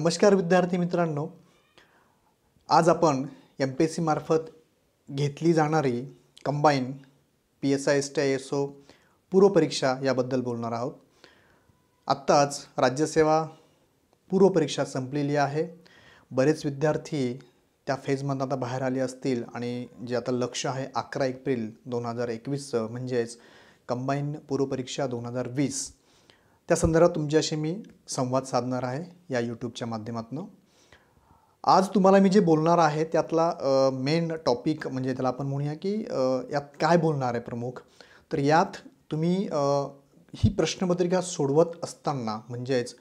नमस्कार विद्यार्थी मित्रांनो आज आपण एम पी एस सी मार्फत घेतली जाणारी combine P S I S T I S O पूर्वपरीक्षा याबद्दल बोलणार आहोत आत्ताच राज्यसेवा पूर्वपरीक्षा संपलेली आहे बरेच विद्यार्थी त्या फेजमधून आता बाहेर आले असतील आणि जे आता लक्ष आहे अकरा एप्रिल दोन हजार एकवीसचं म्हणजेच कंबाईन पूर्वपरीक्षा दोन हजार वीस त्या संदर्भात तुमच्याशी मी संवाद साधणार आहे या यूट्यूबच्या माध्यमातून आज तुम्हाला मी जे बोलणार आहे त्यातला मेन टॉपिक म्हणजे त्याला आपण म्हणूया की यात काय बोलणार आहे प्रमुख तर यात तुम्ही ही प्रश्नपत्रिका सोडवत असताना म्हणजेच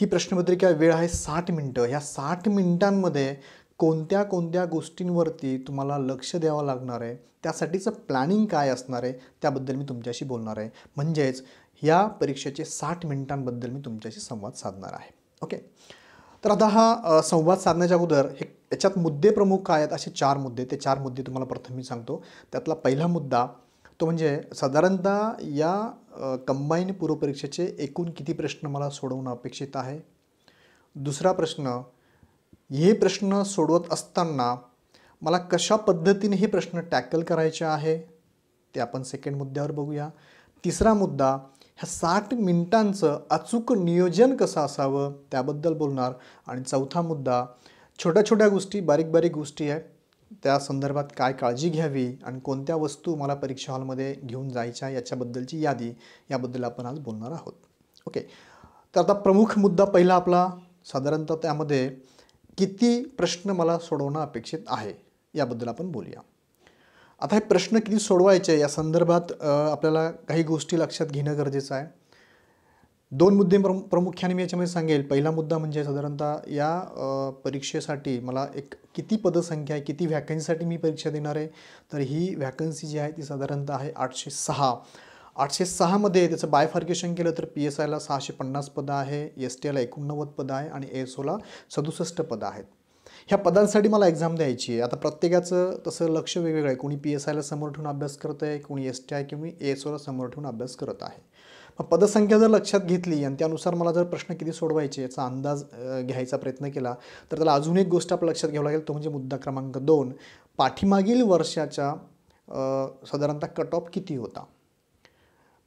ही प्रश्नपत्रिका वेळ आहे साठ मिनटं ह्या साठ मिनटांमध्ये कोणत्या कोणत्या गोष्टींवरती तुम्हाला लक्ष द्यावं लागणार आहे त्यासाठीचं प्लॅनिंग काय असणार आहे त्याबद्दल मी तुमच्याशी बोलणार आहे म्हणजेच या परीक्षेचे साठ मिनिटांबद्दल मी तुमच्याशी संवाद साधणार आहे ओके तर आता हा संवाद साधण्याच्या अगोदर हे याच्यात मुद्दे प्रमुख काय आहेत असे चार मुद्दे ते चार मुद्दे तुम्हाला प्रथम मी सांगतो त्यातला पहिला मुद्दा तो म्हणजे साधारणतः या कंबाईन पूर्वपरीक्षेचे एकूण किती प्रश्न मला सोडवणं अपेक्षित आहे दुसरा प्रश्न हे प्रश्न सोडवत असताना मला कशा पद्धतीने हे प्रश्न टॅकल करायचे आहे ते आपण सेकंड मुद्द्यावर बघूया तिसरा मुद्दा ह्या साठ मिनिटांचं अचूक नियोजन कसं असावं त्याबद्दल बोलणार आणि चौथा मुद्दा छोट्या छोट्या गोष्टी बारीक बारीक गोष्टी आहेत त्या संदर्भात काय काळजी घ्यावी आणि कोणत्या वस्तू मला परीक्षा हॉलमध्ये घेऊन जायच्या याच्याबद्दलची यादी याबद्दल आपण आज बोलणार आहोत ओके तर आता प्रमुख मुद्दा पहिला आपला साधारणतः त्यामध्ये किती प्रश्न मला सोडवणं अपेक्षित आहे याबद्दल आपण बोलूया आता हे प्रश्न किती सोडवायचे या संदर्भात आपल्याला काही गोष्टी लक्षात घेणं गरजेचं आहे दोन मुद्दे प्रमुख्याने मी याच्यामध्ये सांगेल पहिला मुद्दा म्हणजे साधारणतः या परीक्षेसाठी मला एक किती पदसंख्या आहे किती व्हॅकन्सीसाठी मी परीक्षा देणार आहे तर ही व्हॅकन्सी जी आहे ती साधारणतः आहे आठशे सहा आठशे सहामध्ये त्याचं बायफार्केशन केलं तर पी एस आयला सहाशे पन्नास पदं आहे एस टी आयला एकोणनव्वद पदं आहे आणि एस ओला सदुसष्ट पदं आहेत ह्या पदांसाठी मला एक्झाम द्यायची आहे आता प्रत्येकाचं तसं लक्ष वेगवेगळं आहे कोणी पी एस आयला समोर ठेवून अभ्यास करत आहे कोणी एस टी आय किंवा ए एस ओला समोर ठेवून अभ्यास करत आहे मग पदसंख्या जर लक्षात घेतली आणि त्यानुसार मला जर प्रश्न किती सोडवायचे याचा अंदाज घ्यायचा प्रयत्न केला तर त्याला अजून एक गोष्ट आपल्या लक्षात घ्यावं लागेल तो म्हणजे मुद्दा क्रमांक दोन पाठीमागील वर्षाच्या साधारणतः कट ऑफ किती होता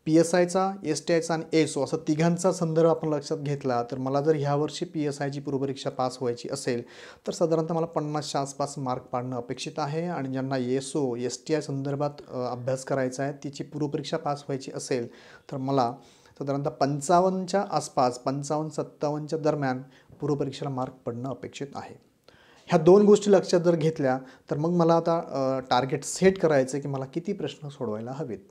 पी एस आयचा एस टी आयचा आणि एस ओ असा तिघांचा संदर्भ आपण लक्षात घेतला तर मला जर ह्या वर्षी पी एस आयची पूर्वपरीक्षा पास व्हायची असेल तर साधारणतः मला पन्नासच्या आसपास मार्क पाडणं अपेक्षित आहे आणि ज्यांना S O S T I संदर्भात अभ्यास करायचा आहे तिची पूर्वपरीक्षा पास व्हायची असेल तर मला साधारणतः पंचावन्नच्या आसपास पंचावन्न सत्तावन्नच्या दरम्यान पूर्वपरीक्षेला मार्क पडणं अपेक्षित आहे ह्या दोन गोष्टी लक्षात जर घेतल्या तर मग मला आता टार्गेट सेट करायचं की मला किती प्रश्न सोडवायला हवेत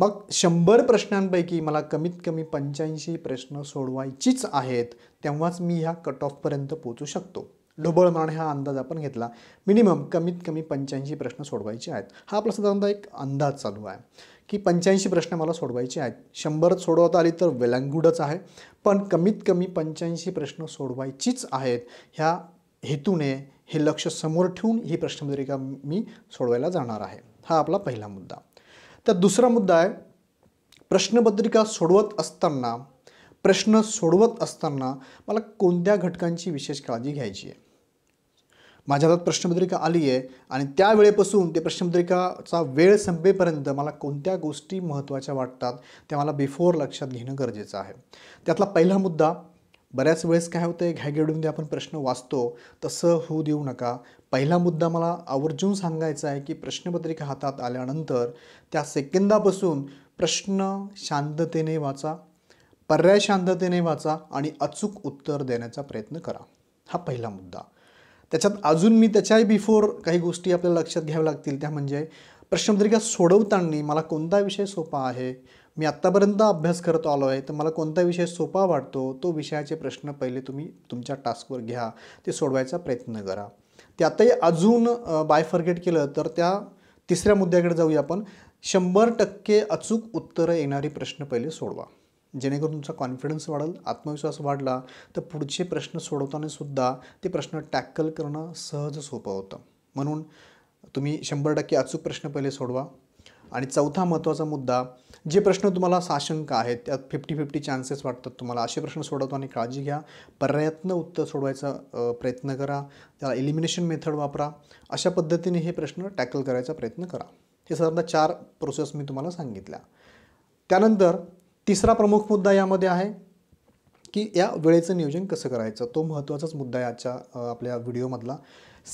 मग शंभर प्रश्नांपैकी मला कमीत कमी पंच्याऐंशी प्रश्न सोडवायचीच आहेत तेव्हाच मी ह्या कट ऑफपर्यंत पोचू शकतो म्हणून हा अंदाज आपण घेतला मिनिमम कमीत कमी पंच्याऐंशी प्रश्न सोडवायचे आहेत हा आपला साधारणतः एक अंदाज चालू आहे की पंच्याऐंशी प्रश्न मला सोडवायचे आहेत शंभर सोडवता आली तर वेलंगूडच आहे पण कमीत कमी पंच्याऐंशी प्रश्न सोडवायचीच आहेत ह्या हेतूने हे लक्ष समोर ठेवून ही प्रश्नपत्रिका मी सोडवायला जाणार आहे हा आपला पहिला मुद्दा त्यात दुसरा मुद्दा आहे प्रश्नपत्रिका सोडवत असताना प्रश्न सोडवत असताना मला कोणत्या घटकांची विशेष काळजी घ्यायची आहे माझ्या हातात प्रश्नपत्रिका आली आहे आणि त्यावेळेपासून ते प्रश्नपत्रिकाचा वेळ संपेपर्यंत मला कोणत्या गोष्टी महत्त्वाच्या वाटतात त्या मला बिफोर लक्षात घेणं गरजेचं आहे त्यातला पहिला मुद्दा बऱ्याच वेळेस काय होतं आहे आपण प्रश्न वाचतो तसं होऊ देऊ नका पहिला मुद्दा मला आवर्जून सांगायचा आहे की प्रश्नपत्रिका हातात आल्यानंतर त्या सेकंदापासून प्रश्न शांततेने वाचा पर्याय शांततेने वाचा आणि अचूक उत्तर देण्याचा प्रयत्न करा हा पहिला मुद्दा त्याच्यात अजून मी त्याच्याही बिफोर काही गोष्टी आपल्याला लक्षात घ्याव्या लागतील त्या म्हणजे प्रश्नपत्रिका सोडवताना मला कोणता विषय सोपा आहे मी आत्तापर्यंत अभ्यास करत आलो आहे तर मला कोणता विषय सोपा वाटतो तो विषयाचे प्रश्न पहिले तुम्ही तुमच्या टास्कवर घ्या ते सोडवायचा प्रयत्न करा त्यातही अजून बाय बायफर्गेट केलं तर त्या तिसऱ्या मुद्द्याकडे जाऊया आपण शंभर टक्के अचूक उत्तरं येणारी प्रश्न पहिले सोडवा जेणेकरून तुमचा कॉन्फिडन्स वाढेल आत्मविश्वास वाढला तर पुढचे प्रश्न सोडवताना सुद्धा ते प्रश्न टॅकल करणं सहज सोपं होतं म्हणून तुम्ही शंभर टक्के अचूक प्रश्न पहिले सोडवा आणि चौथा महत्त्वाचा मुद्दा जे प्रश्न तुम्हाला साशंक आहेत त्यात फिफ्टी फिफ्टी चान्सेस वाटतात तुम्हाला असे प्रश्न सोडवतो आणि काळजी घ्या प्रयत्न उत्तर सोडवायचा प्रयत्न करा त्याला एलिमिनेशन मेथड वापरा अशा पद्धतीने हे प्रश्न टॅकल करायचा प्रयत्न करा हे साधारणतः चार प्रोसेस मी तुम्हाला सांगितल्या त्यानंतर तिसरा प्रमुख मुद्दा यामध्ये आहे की या वेळेचं नियोजन कसं करायचं तो महत्त्वाचाच मुद्दा आहे आजच्या आपल्या व्हिडिओमधला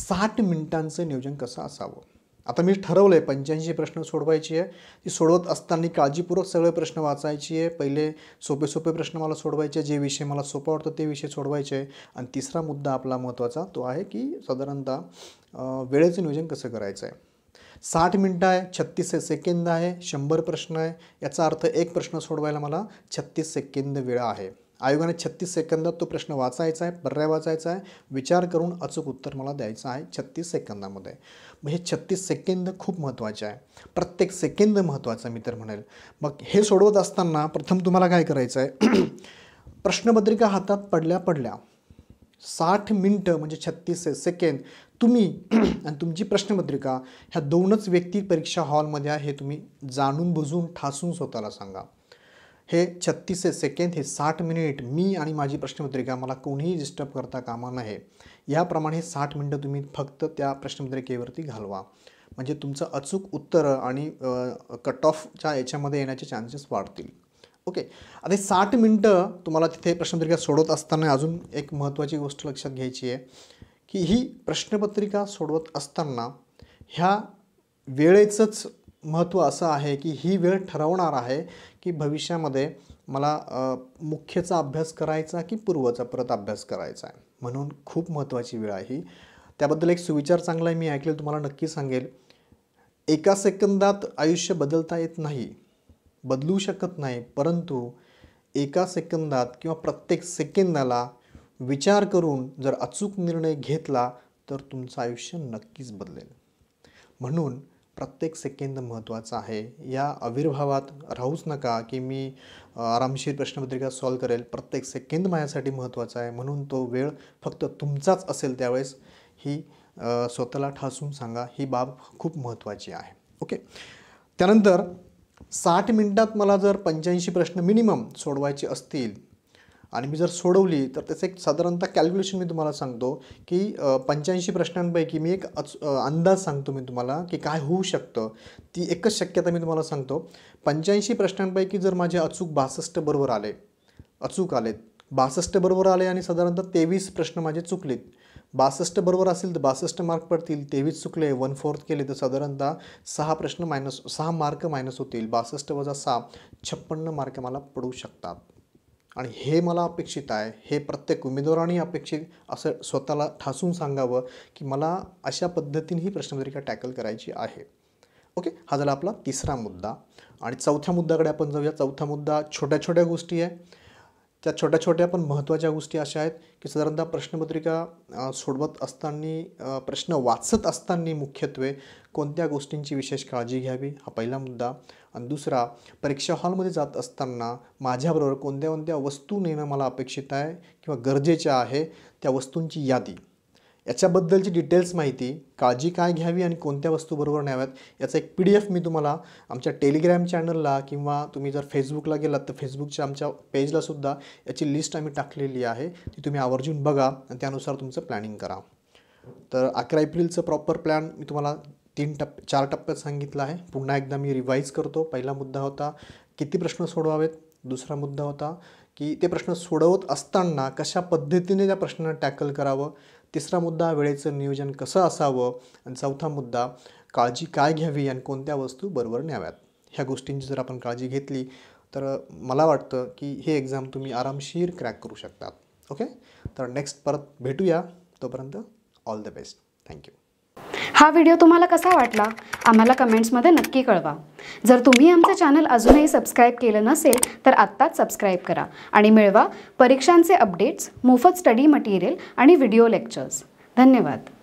साठ मिनिटांचं नियोजन कसं असावं आता मी ठरवलं आहे पंच्याऐंशी प्रश्न सोडवायची आहे ती सोडवत असताना काळजीपूर्वक सगळे प्रश्न वाचायचे आहे पहिले सोपे सोपे प्रश्न मला सोडवायचे जे विषय मला सोपा वाटतो ते विषय सोडवायचे आहे आणि तिसरा मुद्दा आपला महत्त्वाचा तो आहे की साधारणतः वेळेचं नियोजन कसं करायचं आहे साठ मिनटं आहे छत्तीस सेकंद आहे शंभर प्रश्न आहे याचा अर्थ एक प्रश्न सोडवायला मला छत्तीस सेकंद वेळ आहे आयोगाने छत्तीस सेकंदात तो प्रश्न वाचायचा आहे पर्याय वाचायचा आहे विचार करून अचूक उत्तर मला द्यायचं आहे छत्तीस सेकंदामध्ये मग हे छत्तीस सेकंद खूप महत्त्वाचे आहे प्रत्येक सेकंद महत्त्वाचा मी तर म्हणेल मग हे सोडवत असताना प्रथम तुम्हाला काय करायचं आहे प्रश्नपत्रिका हातात पडल्या पडल्या साठ मिनटं म्हणजे छत्तीस सेकंद तुम्ही आणि तुमची प्रश्नपत्रिका ह्या दोनच व्यक्ती परीक्षा हॉलमध्ये आहे हे तुम्ही जाणून बुजून ठासून स्वतःला सांगा हे छत्तीसचे सेकंद हे साठ मिनिट मी आणि माझी प्रश्नपत्रिका मला कोणीही डिस्टर्ब करता कामा नाही याप्रमाणे साठ मिनटं तुम्ही फक्त त्या प्रश्नपत्रिकेवरती घालवा म्हणजे तुमचं अचूक उत्तर आणि कट ऑफच्या याच्यामध्ये येण्याचे चान्सेस वाढतील ओके आता साठ मिनटं तुम्हाला तिथे प्रश्नपत्रिका सोडवत असताना अजून एक महत्त्वाची गोष्ट लक्षात घ्यायची आहे की ही प्रश्नपत्रिका सोडवत असताना ह्या वेळेचंच महत्त्व असं आहे की ही वेळ ठरवणार आहे की भविष्यामध्ये मला मुख्यचा अभ्यास करायचा की पूर्वचा परत अभ्यास करायचा आहे म्हणून खूप महत्त्वाची वेळ आहे ही त्याबद्दल एक सुविचार चांगला आहे मी ऐकलेलं तुम्हाला नक्की सांगेल एका सेकंदात आयुष्य बदलता येत नाही बदलू शकत नाही परंतु एका सेकंदात किंवा प्रत्येक सेकंदाला विचार करून जर अचूक निर्णय घेतला तर तुमचं आयुष्य नक्कीच बदलेल म्हणून प्रत्येक सेकंद महत्त्वाचा आहे या आविर्भावात राहूच नका की मी आरामशीर प्रश्नपत्रिका सॉल्व करेल प्रत्येक सेकंद माझ्यासाठी महत्त्वाचा आहे म्हणून तो वेळ फक्त तुमचाच असेल त्यावेळेस ही स्वतःला ठासून सांगा ही बाब खूप महत्त्वाची आहे ओके त्यानंतर साठ मिनटात मला जर पंच्याऐंशी प्रश्न मिनिमम सोडवायचे असतील आणि मी जर सोडवली तर त्याचं एक साधारणतः कॅल्क्युलेशन मी तुम्हाला सांगतो की पंच्याऐंशी प्रश्नांपैकी मी एक अंदाज सांगतो मी तुम्हाला की काय होऊ शकतं ती एकच शक्यता मी तुम्हाला सांगतो पंच्याऐंशी प्रश्नांपैकी जर माझे अचूक बासष्ट बरोबर आले अचूक आलेत बासष्ट बरोबर आले आणि साधारणतः तेवीस प्रश्न माझे चुकलेत बासष्ट बरोबर असेल तर बासष्ट मार्क पडतील तेवीस चुकले वन फोर्थ केले तर साधारणतः सहा प्रश्न मायनस सहा मार्क मायनस होतील बासष्ट वजा सहा छप्पन्न मार्क मला पडू शकतात आणि हे मला अपेक्षित आहे हे प्रत्येक उमेदवाराने अपेक्षित असं स्वतःला ठासून सांगावं की मला अशा पद्धतीने ही प्रश्नपत्रिका टॅकल करायची आहे ओके हा झाला आपला तिसरा मुद्दा आणि चौथ्या मुद्द्याकडे आपण जाऊया चौथा मुद्दा छोट्या छोट्या गोष्टी आहे त्या छोट्या छोट्या पण महत्त्वाच्या गोष्टी अशा आहेत की साधारणतः प्रश्नपत्रिका सोडवत असताना प्रश्न वाचत असताना मुख्यत्वे कोणत्या गोष्टींची विशेष काळजी घ्यावी हा पहिला मुद्दा आणि दुसरा परीक्षा हॉलमध्ये जात असताना माझ्याबरोबर कोणत्या कोणत्या वस्तू नेणं मला अपेक्षित आहे किंवा गरजेच्या आहे त्या वस्तूंची यादी याच्याबद्दलची डिटेल्स माहिती काळजी काय घ्यावी आणि कोणत्या वस्तूबरोबर न्याव्यात याचा एक पी डी एफ मी तुम्हाला आमच्या टेलिग्रॅम चॅनलला किंवा तुम्ही जर फेसबुकला गेलात तर फेसबुकच्या आमच्या पेजलासुद्धा याची लिस्ट आम्ही टाकलेली आहे ती तुम्ही आवर्जून बघा आणि त्यानुसार तुमचं प्लॅनिंग करा तर अकरा एप्रिलचं प्रॉपर प्लॅन मी तुम्हाला तीन टप्प्या चार टप्प्यात सांगितलं आहे पुन्हा एकदा मी रिवाईज करतो पहिला मुद्दा होता किती प्रश्न सोडवावेत दुसरा मुद्दा होता की ते प्रश्न सोडवत असताना कशा पद्धतीने त्या प्रश्नांना टॅकल करावं तिसरा मुद्दा वेळेचं नियोजन कसं असावं आणि चौथा मुद्दा काळजी काय घ्यावी आणि कोणत्या वस्तू बरोबर न्याव्यात ह्या गोष्टींची जर आपण काळजी घेतली तर मला वाटतं की हे एक्झाम तुम्ही आरामशीर क्रॅक करू शकतात ओके तर नेक्स्ट परत भेटूया तोपर्यंत ऑल द बेस्ट थँक्यू हा व्हिडिओ तुम्हाला कसा वाटला आम्हाला कमेंट्समध्ये नक्की कळवा जर तुम्ही आमचं चॅनल अजूनही सबस्क्राईब केलं नसेल तर आत्ताच सबस्क्राईब करा आणि मिळवा परीक्षांचे अपडेट्स मोफत स्टडी मटेरियल आणि व्हिडिओ लेक्चर्स धन्यवाद